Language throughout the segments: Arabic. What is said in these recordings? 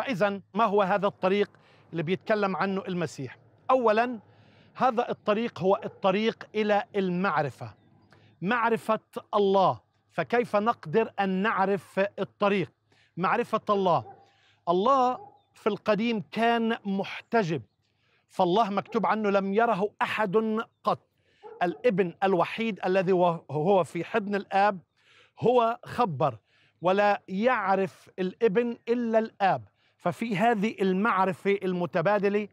فإذا ما هو هذا الطريق اللي بيتكلم عنه المسيح أولا هذا الطريق هو الطريق إلى المعرفة معرفة الله فكيف نقدر أن نعرف الطريق معرفة الله الله في القديم كان محتجب فالله مكتوب عنه لم يره أحد قط الابن الوحيد الذي هو في حضن الآب هو خبر ولا يعرف الابن إلا الآب ففي هذه المعرفة المتبادلة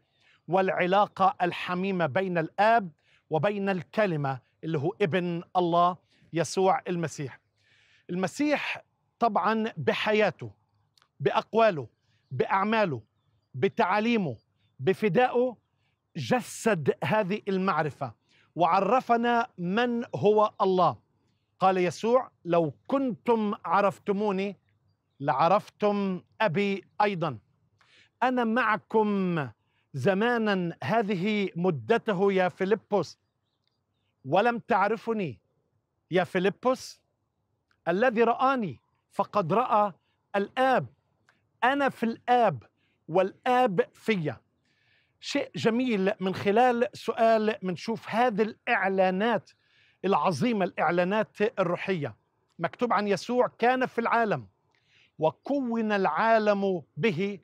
والعلاقة الحميمة بين الآب وبين الكلمة اللي هو ابن الله يسوع المسيح المسيح طبعا بحياته بأقواله بأعماله بتعاليمه بفدائه جسد هذه المعرفة وعرفنا من هو الله قال يسوع لو كنتم عرفتموني لعرفتم أبي أيضا أنا معكم زمانا هذه مدته يا فيلبس ولم تعرفني يا فيلبس الذي رآني فقد رأى الآب أنا في الآب والآب فيا شيء جميل من خلال سؤال منشوف هذه الإعلانات العظيمة الإعلانات الروحية مكتوب عن يسوع كان في العالم وكون العالم به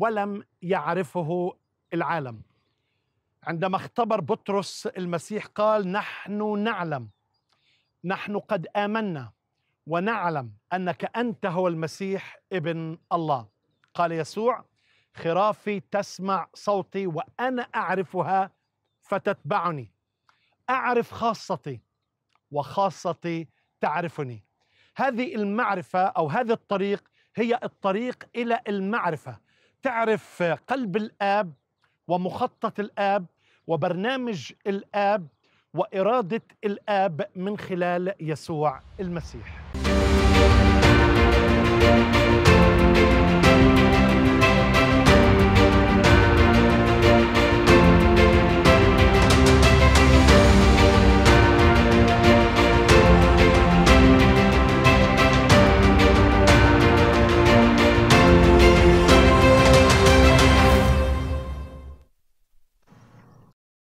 ولم يعرفه العالم عندما اختبر بطرس المسيح قال نحن نعلم نحن قد امنا ونعلم انك انت هو المسيح ابن الله قال يسوع خرافي تسمع صوتي وانا اعرفها فتتبعني اعرف خاصتي وخاصتي تعرفني هذه المعرفة أو هذا الطريق هي الطريق إلى المعرفة تعرف قلب الآب ومخطط الآب وبرنامج الآب وإرادة الآب من خلال يسوع المسيح